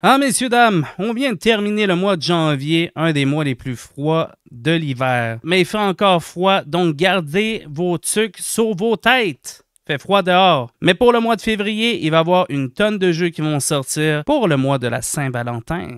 Ah, messieurs, dames, on vient de terminer le mois de janvier, un des mois les plus froids de l'hiver. Mais il fait encore froid, donc gardez vos trucs sur vos têtes. Fait froid dehors. Mais pour le mois de février, il va y avoir une tonne de jeux qui vont sortir pour le mois de la Saint-Valentin.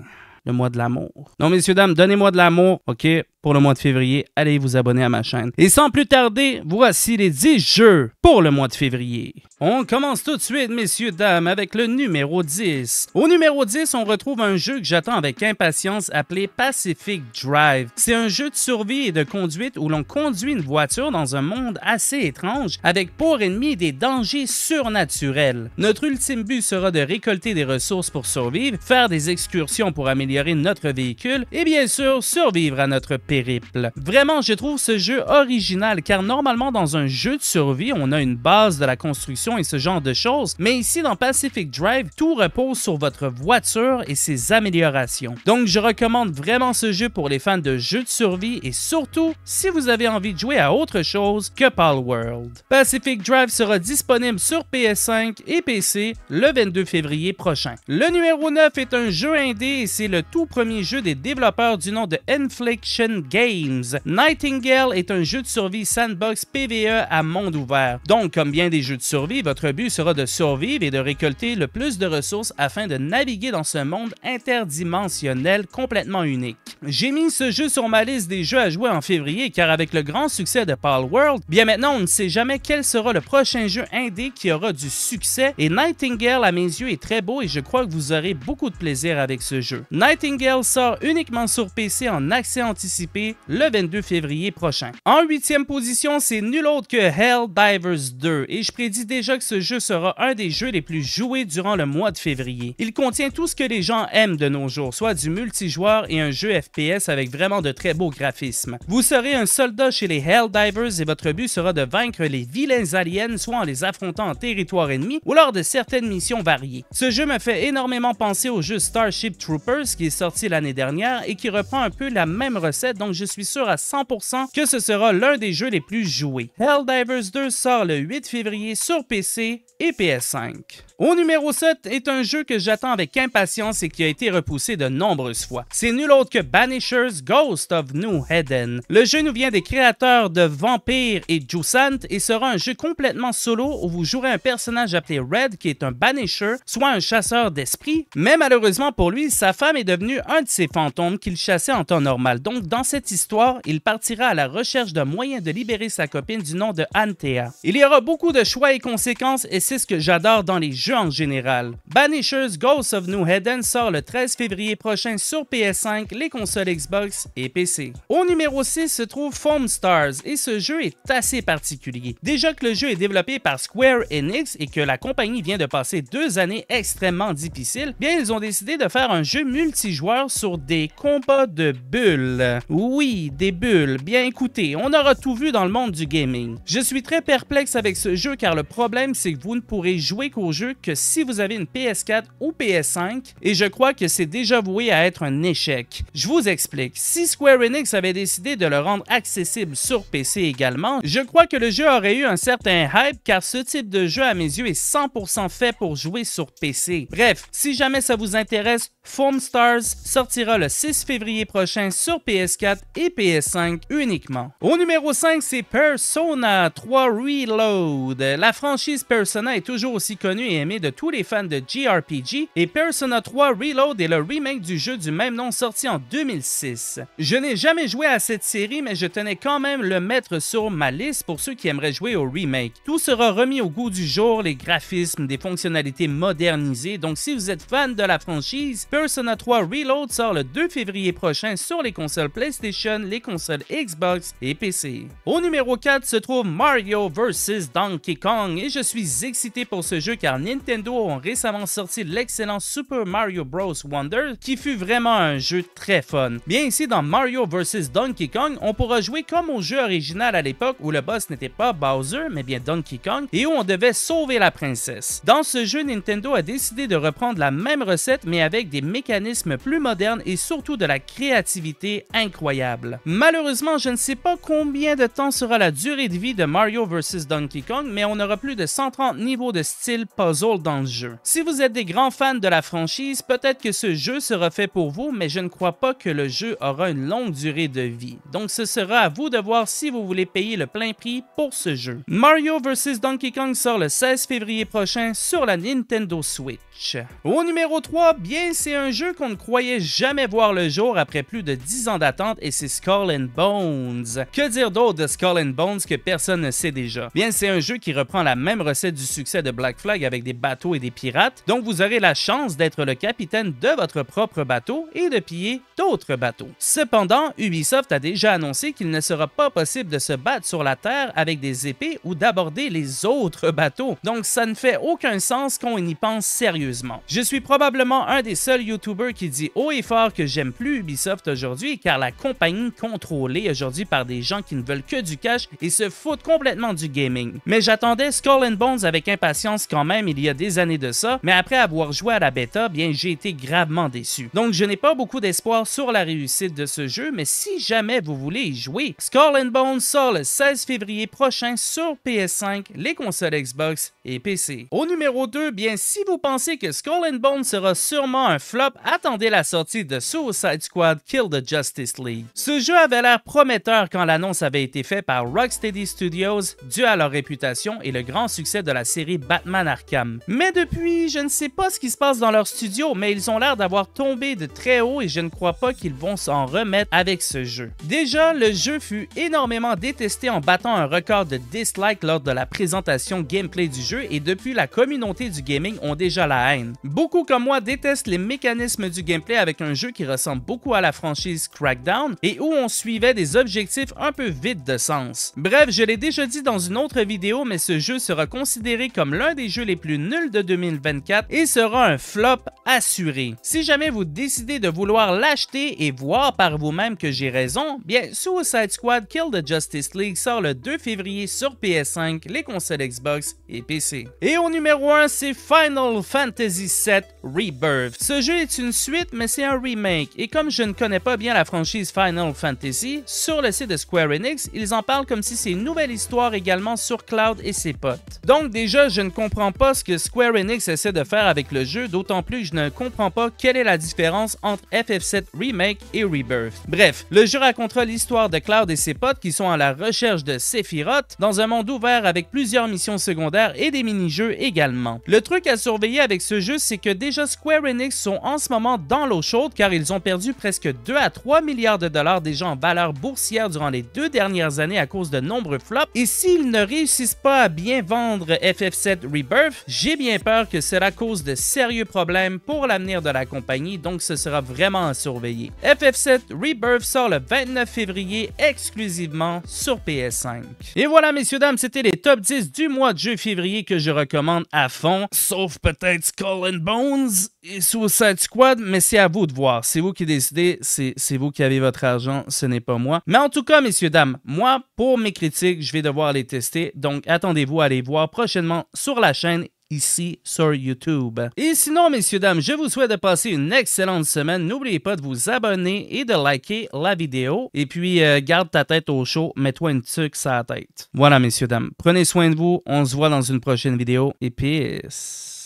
Le mois de l'amour. Non, messieurs, dames, donnez-moi de l'amour, OK? pour le mois de février, allez vous abonner à ma chaîne. Et sans plus tarder, voici les 10 jeux pour le mois de février. On commence tout de suite, messieurs, dames, avec le numéro 10. Au numéro 10, on retrouve un jeu que j'attends avec impatience appelé Pacific Drive. C'est un jeu de survie et de conduite où l'on conduit une voiture dans un monde assez étrange avec pour ennemi des dangers surnaturels. Notre ultime but sera de récolter des ressources pour survivre, faire des excursions pour améliorer notre véhicule et bien sûr survivre à notre périple. Vraiment, je trouve ce jeu original car normalement dans un jeu de survie, on a une base de la construction et ce genre de choses, mais ici dans Pacific Drive, tout repose sur votre voiture et ses améliorations. Donc je recommande vraiment ce jeu pour les fans de jeux de survie et surtout si vous avez envie de jouer à autre chose que World. Pacific Drive sera disponible sur PS5 et PC le 22 février prochain. Le numéro 9 est un jeu indé et c'est le tout premier jeu des développeurs du nom de Infliction Games. Nightingale est un jeu de survie sandbox PVE à monde ouvert. Donc, comme bien des jeux de survie, votre but sera de survivre et de récolter le plus de ressources afin de naviguer dans ce monde interdimensionnel complètement unique. J'ai mis ce jeu sur ma liste des jeux à jouer en février car avec le grand succès de Pal World, bien maintenant on ne sait jamais quel sera le prochain jeu indé qui aura du succès et Nightingale à mes yeux est très beau et je crois que vous aurez beaucoup de plaisir avec ce jeu. Nightingale sort uniquement sur PC en accès anticipé le 22 février prochain. En huitième position, c'est nul autre que Helldivers 2 et je prédis déjà que ce jeu sera un des jeux les plus joués durant le mois de février. Il contient tout ce que les gens aiment de nos jours, soit du multijoueur et un jeu FPS avec vraiment de très beaux graphismes. Vous serez un soldat chez les Helldivers et votre but sera de vaincre les vilains aliens soit en les affrontant en territoire ennemi ou lors de certaines missions variées. Ce jeu me fait énormément penser au jeu Starship Troopers qui est sorti l'année dernière et qui reprend un peu la même recette donc je suis sûr à 100% que ce sera l'un des jeux les plus joués. Helldivers 2 sort le 8 février sur PC et PS5. Au numéro 7 est un jeu que j'attends avec impatience et qui a été repoussé de nombreuses fois. C'est nul autre que Banishers Ghost of New Eden. Le jeu nous vient des créateurs de Vampire et Jusant et sera un jeu complètement solo où vous jouerez un personnage appelé Red qui est un Banisher, soit un chasseur d'esprit, mais malheureusement pour lui, sa femme est devenue un de ses fantômes qu'il chassait en temps normal. Donc dans cette histoire, il partira à la recherche d'un moyen de libérer sa copine du nom de Antea. Il y aura beaucoup de choix et conséquences et c'est ce que j'adore dans les jeux en général. Banishers Ghost of New Eden sort le 13 février prochain sur PS5, les consoles Xbox et PC. Au numéro 6 se trouve Foam Stars et ce jeu est assez particulier. Déjà que le jeu est développé par Square Enix et que la compagnie vient de passer deux années extrêmement difficiles, bien ils ont décidé de faire un jeu multijoueur sur des combats de bulles. Oui, des bulles. Bien écoutez, on aura tout vu dans le monde du gaming. Je suis très perplexe avec ce jeu car le problème c'est que vous ne pourrez jouer qu'au jeu que si vous avez une PS4 ou PS5, et je crois que c'est déjà voué à être un échec. Je vous explique, si Square Enix avait décidé de le rendre accessible sur PC également, je crois que le jeu aurait eu un certain hype car ce type de jeu à mes yeux est 100% fait pour jouer sur PC. Bref, si jamais ça vous intéresse, Form Stars sortira le 6 février prochain sur PS4 et PS5 uniquement. Au numéro 5, c'est Persona 3 Reload. La franchise Persona est toujours aussi connue et de tous les fans de JRPG, et Persona 3 Reload est le remake du jeu du même nom sorti en 2006. Je n'ai jamais joué à cette série, mais je tenais quand même le mettre sur ma liste pour ceux qui aimeraient jouer au remake. Tout sera remis au goût du jour, les graphismes, des fonctionnalités modernisées, donc si vous êtes fan de la franchise, Persona 3 Reload sort le 2 février prochain sur les consoles PlayStation, les consoles Xbox et PC. Au numéro 4 se trouve Mario vs Donkey Kong et je suis excité pour ce jeu car Nintendo ont récemment sorti l'excellent Super Mario Bros. Wonder, qui fut vraiment un jeu très fun. Bien ici, dans Mario vs Donkey Kong, on pourra jouer comme au jeu original à l'époque où le boss n'était pas Bowser, mais bien Donkey Kong, et où on devait sauver la princesse. Dans ce jeu, Nintendo a décidé de reprendre la même recette, mais avec des mécanismes plus modernes et surtout de la créativité incroyable. Malheureusement, je ne sais pas combien de temps sera la durée de vie de Mario vs Donkey Kong, mais on aura plus de 130 niveaux de style puzzle dans le jeu. Si vous êtes des grands fans de la franchise, peut-être que ce jeu sera fait pour vous, mais je ne crois pas que le jeu aura une longue durée de vie. Donc ce sera à vous de voir si vous voulez payer le plein prix pour ce jeu. Mario vs Donkey Kong sort le 16 février prochain sur la Nintendo Switch. Au numéro 3, bien c'est un jeu qu'on ne croyait jamais voir le jour après plus de 10 ans d'attente et c'est Skull and Bones. Que dire d'autre de Skull and Bones que personne ne sait déjà? Bien c'est un jeu qui reprend la même recette du succès de Black Flag avec des bateaux et des pirates, donc vous aurez la chance d'être le capitaine de votre propre bateau et de piller d'autres bateaux. Cependant, Ubisoft a déjà annoncé qu'il ne sera pas possible de se battre sur la Terre avec des épées ou d'aborder les autres bateaux, donc ça ne fait aucun sens qu'on y pense sérieusement. Je suis probablement un des seuls YouTubers qui dit haut et fort que j'aime plus Ubisoft aujourd'hui car la compagnie contrôlée aujourd'hui par des gens qui ne veulent que du cash et se foutent complètement du gaming. Mais j'attendais Skull and Bones avec impatience quand même il y a des années de ça, mais après avoir joué à la bêta, bien j'ai été gravement déçu. Donc je n'ai pas beaucoup d'espoir sur la réussite de ce jeu, mais si jamais vous voulez y jouer, Skull and Bones sort le 16 février prochain sur PS5, les consoles Xbox PC. Au numéro 2, bien si vous pensez que Skull and Bone sera sûrement un flop, attendez la sortie de Suicide Squad Kill the Justice League. Ce jeu avait l'air prometteur quand l'annonce avait été faite par Rocksteady Studios, dû à leur réputation et le grand succès de la série Batman Arkham. Mais depuis, je ne sais pas ce qui se passe dans leur studio, mais ils ont l'air d'avoir tombé de très haut et je ne crois pas qu'ils vont s'en remettre avec ce jeu. Déjà, le jeu fut énormément détesté en battant un record de dislike lors de la présentation gameplay du jeu et depuis la communauté du gaming ont déjà la haine. Beaucoup comme moi détestent les mécanismes du gameplay avec un jeu qui ressemble beaucoup à la franchise Crackdown et où on suivait des objectifs un peu vides de sens. Bref, je l'ai déjà dit dans une autre vidéo, mais ce jeu sera considéré comme l'un des jeux les plus nuls de 2024 et sera un flop assuré. Si jamais vous décidez de vouloir l'acheter et voir par vous-même que j'ai raison, bien Suicide Squad Kill the Justice League sort le 2 février sur PS5, les consoles Xbox et PC. Et au numéro 1, c'est Final Fantasy VII Rebirth. Ce jeu est une suite, mais c'est un remake. Et comme je ne connais pas bien la franchise Final Fantasy, sur le site de Square Enix, ils en parlent comme si c'est une nouvelle histoire également sur Cloud et ses potes. Donc déjà, je ne comprends pas ce que Square Enix essaie de faire avec le jeu, d'autant plus je ne comprends pas quelle est la différence entre FF7 Remake et Rebirth. Bref, le jeu racontera l'histoire de Cloud et ses potes qui sont à la recherche de Sephiroth dans un monde ouvert avec plusieurs missions secondaires et des mini-jeux également. Le truc à surveiller avec ce jeu, c'est que déjà Square Enix sont en ce moment dans l'eau chaude car ils ont perdu presque 2 à 3 milliards de dollars déjà en valeur boursière durant les deux dernières années à cause de nombreux flops et s'ils ne réussissent pas à bien vendre FF7 Rebirth, j'ai bien peur que cela cause de sérieux problèmes pour l'avenir de la compagnie donc ce sera vraiment à surveiller. FF7 Rebirth sort le 29 février exclusivement sur PS5. Et voilà messieurs dames, c'était les top 10 du mois de jeu février que je recommande à fond, sauf peut-être Skull and Bones et Suicide Squad, mais c'est à vous de voir. C'est vous qui décidez, c'est vous qui avez votre argent, ce n'est pas moi. Mais en tout cas, messieurs, dames, moi, pour mes critiques, je vais devoir les tester, donc attendez-vous à les voir prochainement sur la chaîne ici sur YouTube. Et sinon, messieurs, dames, je vous souhaite de passer une excellente semaine. N'oubliez pas de vous abonner et de liker la vidéo. Et puis, euh, garde ta tête au chaud, mets-toi une tuque sur la tête. Voilà, messieurs, dames, prenez soin de vous. On se voit dans une prochaine vidéo et peace.